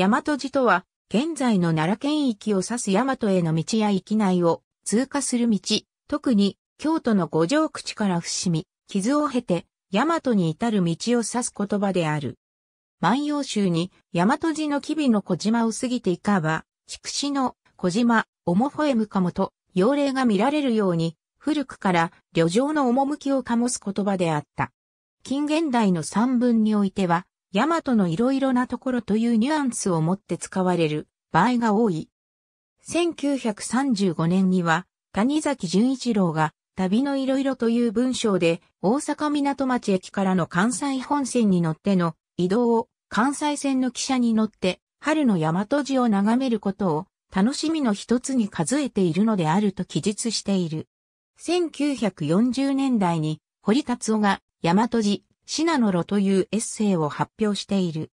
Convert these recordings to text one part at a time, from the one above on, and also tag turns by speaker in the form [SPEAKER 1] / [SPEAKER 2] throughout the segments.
[SPEAKER 1] 大和寺とは、現在の奈良県域を指す大和への道や域内を通過する道、特に京都の五条口から伏見、傷を経て、大和に至る道を指す言葉である。万葉集に、大和寺の吉備の小島を過ぎていかば、筑紫の小島、重吠ほえむかもと、妖霊が見られるように、古くから旅情の趣を醸す言葉であった。近現代の三文においては、ヤマトのいろいろなところというニュアンスを持って使われる場合が多い。1935年には、谷崎潤一郎が、旅のいろいろという文章で、大阪港町駅からの関西本線に乗っての移動を、関西線の汽車に乗って、春の大和路を眺めることを、楽しみの一つに数えているのであると記述している。1940年代に、堀達夫が、大和路、シナノロというエッセイを発表している。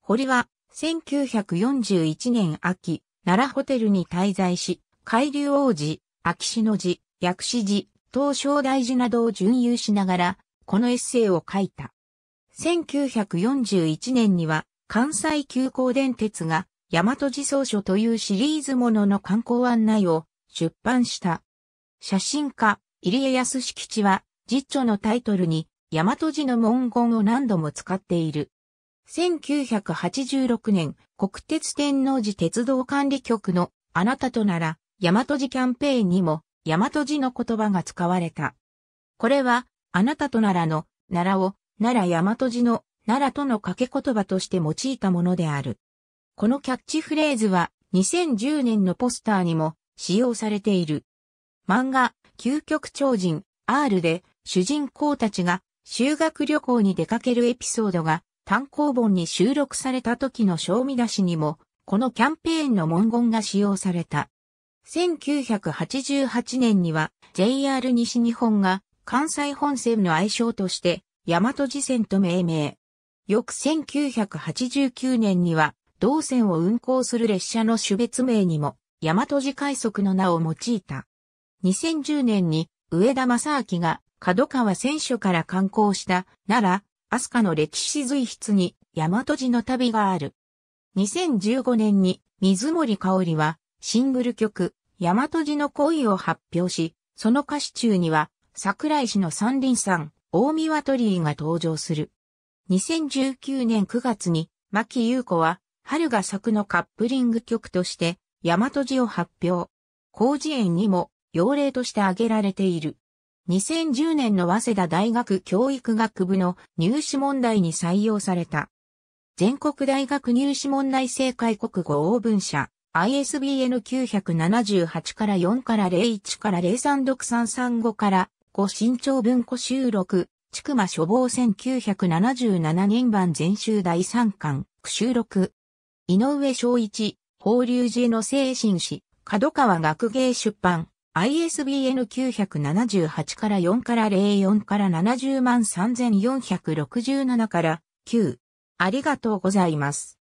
[SPEAKER 1] 堀は、1941年秋、奈良ホテルに滞在し、海流王子、秋篠寺、薬師寺、東照大寺などを巡遊しながら、このエッセイを書いた。1941年には、関西急行電鉄が、大和寺草書というシリーズものの観光案内を出版した。写真家、入江康地は、実著のタイトルに、大和寺の文言を何度も使っている。1986年、国鉄天王寺鉄道管理局のあなたとなら、大和寺キャンペーンにも、大和寺の言葉が使われた。これは、あなたとならの、奈良を、奈良大和寺の、奈良との掛け言葉として用いたものである。このキャッチフレーズは、2010年のポスターにも、使用されている。漫画、究極超人、R で、主人公たちが、修学旅行に出かけるエピソードが単行本に収録された時の賞味出しにも、このキャンペーンの文言が使用された。1988年には JR 西日本が関西本線の愛称として大和路線と命名。翌1989年には同線を運行する列車の種別名にも大和路快速の名を用いた。2010年に上田正明が角川選手から観光した奈良、飛鳥の歴史随筆に大和寺の旅がある。2015年に水森香織はシングル曲大和寺の恋を発表し、その歌詞中には桜井市の三輪さん、大見渡りが登場する。2019年9月に牧優子は春が咲くのカップリング曲として大和寺を発表。広辞苑にも用例として挙げられている。2010年の早稲田大学教育学部の入試問題に採用された。全国大学入試問題正解国語応文社 ISBN 978から4から01から036335から5新潮文庫収録、ちくま処方1977年版全集第3巻、収録。井上昭一、法隆寺の精神史、角川学芸出版。ISBN 978から4から04から70万3467から9。ありがとうございます。